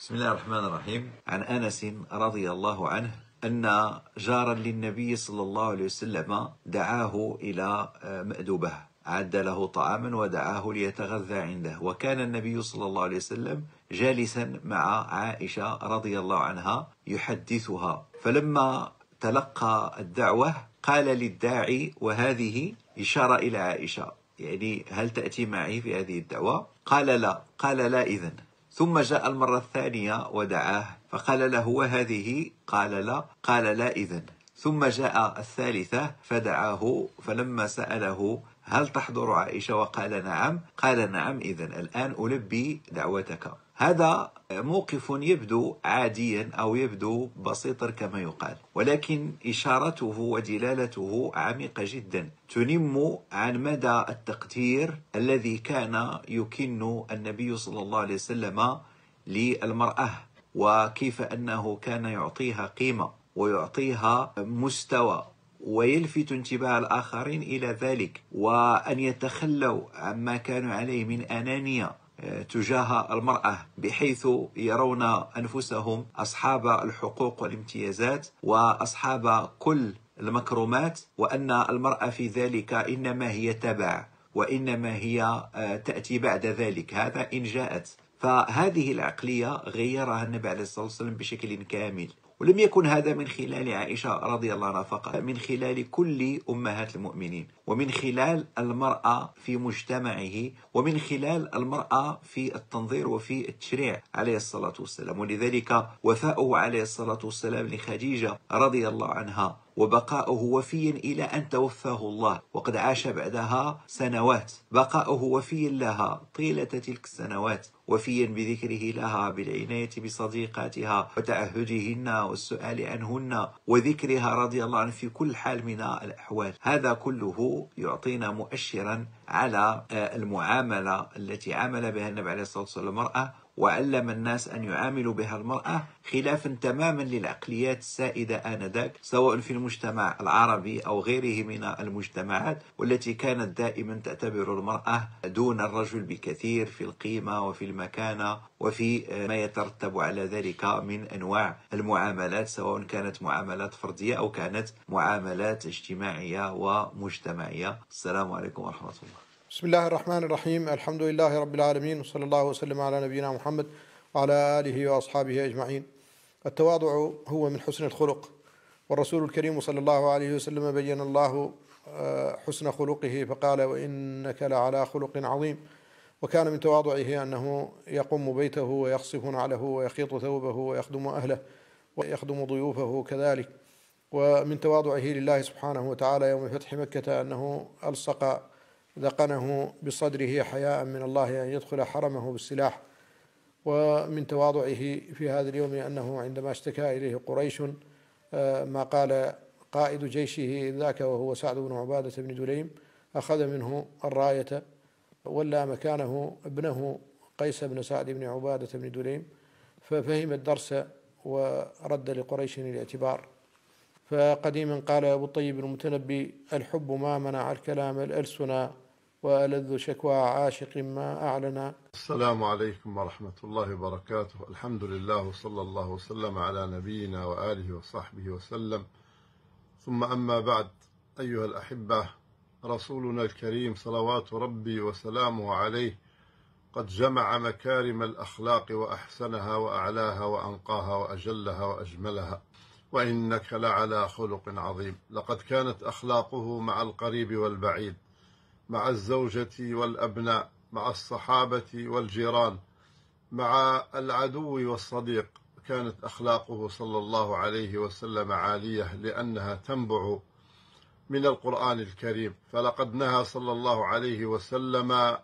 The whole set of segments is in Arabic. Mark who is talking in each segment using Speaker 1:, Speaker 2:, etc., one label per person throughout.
Speaker 1: بسم الله الرحمن الرحيم عن أنس رضي الله عنه أن جارا للنبي صلى الله عليه وسلم دعاه إلى آه، مأدبه عد له طعاما ودعاه ليتغذى عنده وكان النبي صلى الله عليه وسلم جالسا مع عائشة رضي الله عنها يحدثها فلما تلقى الدعوة قال للداعي وهذه إشارة إلى عائشة يعني هل تأتي معي في هذه الدعوة؟ قال لا قال لا إذن ثم جاء المرة الثانية ودعاه فقال له وهذه قال لا قال لا إذن ثم جاء الثالثة فدعاه فلما سأله هل تحضر عائشة وقال نعم قال نعم إذن الآن ألبي دعوتك هذا موقف يبدو عاديا أو يبدو بسيطا كما يقال ولكن إشارته ودلالته عميقة جدا تنم عن مدى التقدير الذي كان يكن النبي صلى الله عليه وسلم للمرأة وكيف أنه كان يعطيها قيمة ويعطيها مستوى ويلفت انتباه الآخرين إلى ذلك وأن يتخلوا عما كانوا عليه من أنانية تجاه المرأة بحيث يرون أنفسهم أصحاب الحقوق والامتيازات وأصحاب كل المكرمات وأن المرأة في ذلك إنما هي تبع وإنما هي آه، تأتي بعد ذلك هذا إن جاءت فهذه العقلية غيرها النبي عليه الصلاة والسلام بشكل كامل ولم يكن هذا من خلال عائشة رضي الله عنها فقط من خلال كل أمهات المؤمنين ومن خلال المرأة في مجتمعه ومن خلال المرأة في التنظير وفي التشريع عليه الصلاة والسلام ولذلك وفاؤه عليه الصلاة والسلام لخديجة رضي الله عنها وبقاؤه وفيا إلى أن توفاه الله وقد عاش بعدها سنوات بقاؤه وفيا لها طيلة تلك السنوات وفيا بذكره لها بالعناية بصديقاتها وتعهدهن والسؤال عنهن وذكرها رضي الله عنه في كل حال من الأحوال هذا كله يعطينا مؤشرا على آه، المعاملة التي عامل بها النبي عليه الصلاة والسلام المرأة وعلم الناس أن يعاملوا بها المرأة خلافا تماما للعقليات السائدة آنذاك سواء في المجتمع العربي أو غيره من المجتمعات والتي كانت دائما تعتبر المرأة دون الرجل بكثير في القيمة وفي المكانة وفي ما يترتب على ذلك من أنواع المعاملات سواء كانت معاملات فردية أو كانت معاملات اجتماعية ومجتمعية السلام عليكم ورحمة الله
Speaker 2: بسم الله
Speaker 3: الرحمن الرحيم الحمد لله رب العالمين وصلى الله وسلم على نبينا محمد وعلى آله وأصحابه أجمعين التواضع هو من حسن الخلق والرسول الكريم صلى الله عليه وسلم بين الله حسن خلقه فقال وإنك لعلى خلق عظيم وكان من تواضعه أنه يقوم بيته ويخصف نعله ويخيط ثوبه ويخدم أهله ويخدم ضيوفه كذلك ومن تواضعه لله سبحانه وتعالى يوم فتح مكة أنه ألصق ذقنه بصدره حياء من الله أن يدخل حرمه بالسلاح ومن تواضعه في هذا اليوم أنه عندما اشتكى إليه قريش آه، ما قال قائد جيشه ذاك وهو سعد بن عبادة بن دليم أخذ منه الراية ولا مكانه ابنه قيس بن سعد بن عبادة بن دليم ففهم الدرس ورد لقريش الاعتبار فقديما قال أبو الطيب المتنبي الحب ما منع الكلام الألسنا وألذ شكوى عاشق ما أعلن السلام
Speaker 4: عليكم ورحمة الله وبركاته الحمد لله وصلى الله وسلم على نبينا وآله وصحبه وسلم ثم أما بعد أيها الأحبة رسولنا الكريم صلوات ربي وسلامه عليه قد جمع مكارم الأخلاق وأحسنها وأعلاها وأنقاها وأجلها وأجملها وإنك لعلى خلق عظيم لقد كانت أخلاقه مع القريب والبعيد مع الزوجة والأبناء مع الصحابة والجيران مع العدو والصديق كانت أخلاقه صلى الله عليه وسلم عالية لأنها تنبع من القرآن الكريم فلقد نهى صلى الله عليه وسلم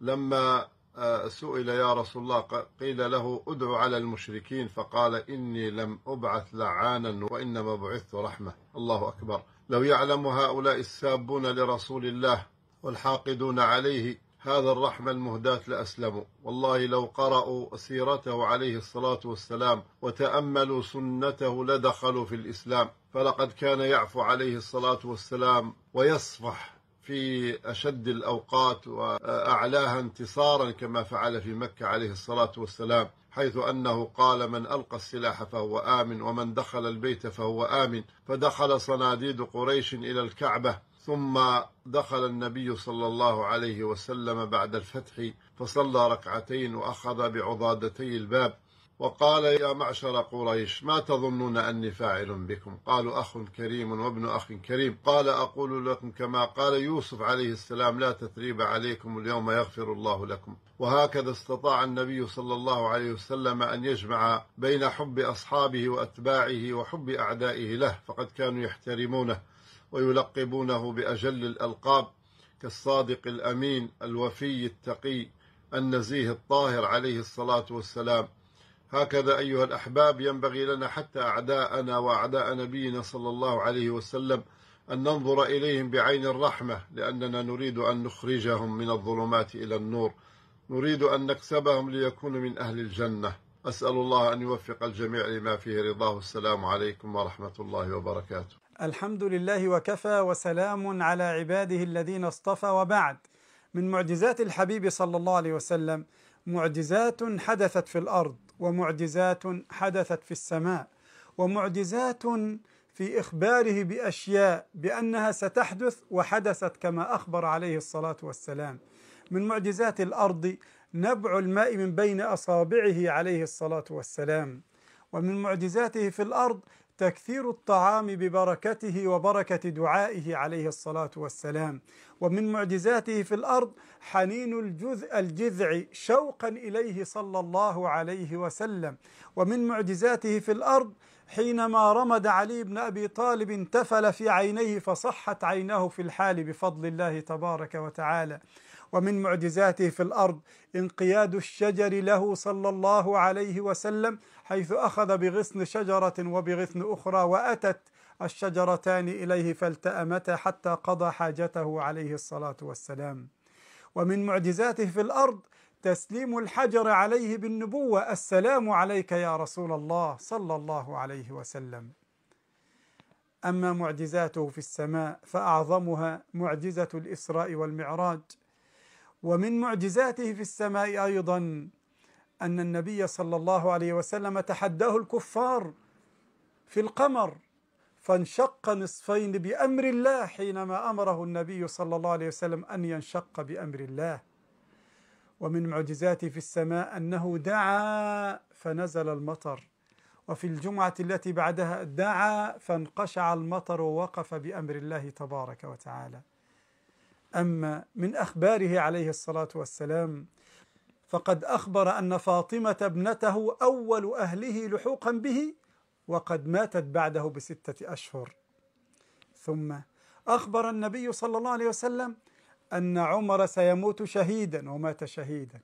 Speaker 4: لما آه، سئل يا رسول الله قيل له ادعو على المشركين فقال إني لم أبعث لعانا وإنما بعثت رحمة الله أكبر لو يعلم هؤلاء السابون لرسول الله والحاقدون عليه هذا الرحمة المهداة لأسلموا والله لو قرأوا سيرته عليه الصلاة والسلام وتأملوا سنته لدخلوا في الإسلام فلقد كان يعفو عليه الصلاة والسلام ويصفح في أشد الأوقات وأعلاها انتصارا كما فعل في مكة عليه الصلاة والسلام حيث أنه قال من ألقى السلاح فهو آمن ومن دخل البيت فهو آمن فدخل صناديد قريش إلى الكعبة ثم دخل النبي صلى الله عليه وسلم بعد الفتح فصلى ركعتين وأخذ بعضادتي الباب وقال يا معشر قريش ما تظنون أني فاعل بكم قالوا أخ كريم وابن أخ كريم قال أقول لكم كما قال يوسف عليه السلام لا تثريب عليكم اليوم يغفر الله لكم وهكذا استطاع النبي صلى الله عليه وسلم أن يجمع بين حب أصحابه وأتباعه وحب أعدائه له فقد كانوا يحترمونه ويلقبونه بأجل الألقاب كالصادق الأمين الوفي التقي النزيه الطاهر عليه الصلاة والسلام هكذا أيها الأحباب ينبغي لنا حتى أعداءنا وأعداء نبينا صلى الله عليه وسلم أن ننظر إليهم بعين الرحمة لأننا نريد أن نخرجهم من الظلمات إلى النور نريد أن نكسبهم ليكونوا من أهل الجنة أسأل الله أن يوفق الجميع لما فيه رضاه السلام عليكم ورحمة الله وبركاته
Speaker 2: الحمد لله وكفى وسلام على عباده الذين اصطفى وبعد من معجزات الحبيب صلى الله عليه وسلم معجزات حدثت في الارض ومعجزات حدثت في السماء ومعجزات في اخباره باشياء بانها ستحدث وحدثت كما اخبر عليه الصلاه والسلام من معجزات الارض نبع الماء من بين اصابعه عليه الصلاه والسلام ومن معجزاته في الارض تكثير الطعام ببركته وبركه دعائه عليه الصلاه والسلام ومن معجزاته في الارض حنين الجذع الجذع شوقا اليه صلى الله عليه وسلم ومن معجزاته في الارض حينما رمد علي بن ابي طالب تفل في عينيه فصحت عيناه في الحال بفضل الله تبارك وتعالى ومن معجزاته في الارض انقياد الشجر له صلى الله عليه وسلم حيث اخذ بغصن شجره وبغصن اخرى واتت الشجرتان اليه فالتامتا حتى قضى حاجته عليه الصلاه والسلام ومن معجزاته في الارض تسليم الحجر عليه بالنبوه السلام عليك يا رسول الله صلى الله عليه وسلم اما معجزاته في السماء فاعظمها معجزه الاسراء والمعراج ومن معجزاته في السماء ايضا ان النبي صلى الله عليه وسلم تحداه الكفار في القمر فانشق نصفين بامر الله حينما امره النبي صلى الله عليه وسلم ان ينشق بامر الله ومن معجزاته في السماء انه دعا فنزل المطر وفي الجمعه التي بعدها دعا فانقشع المطر ووقف بامر الله تبارك وتعالى أما من أخباره عليه الصلاة والسلام فقد أخبر أن فاطمة ابنته أول أهله لحوقا به وقد ماتت بعده بستة أشهر ثم أخبر النبي صلى الله عليه وسلم أن عمر سيموت شهيدا ومات شهيدا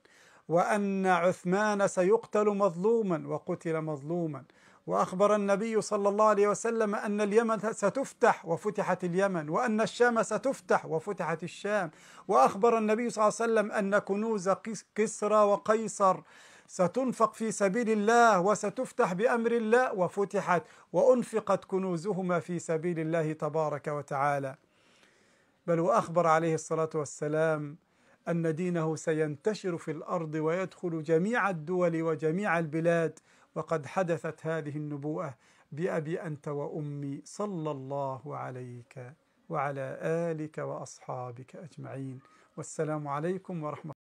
Speaker 2: وأن عثمان سيقتل مظلوما وقتل مظلوما واخبر النبي صلى الله عليه وسلم ان اليمن ستفتح وفتحت اليمن وان الشام ستفتح وفتحت الشام واخبر النبي صلى الله عليه وسلم ان كنوز كسرى وقيصر ستنفق في سبيل الله وستفتح بامر الله وفتحت وانفقت كنوزهما في سبيل الله تبارك وتعالى بل واخبر عليه الصلاه والسلام ان دينه سينتشر في الارض ويدخل جميع الدول وجميع البلاد وقد حدثت هذه النبوءة بأبي أنت وأمي صلى الله عليك وعلى آلك وأصحابك أجمعين والسلام عليكم ورحمة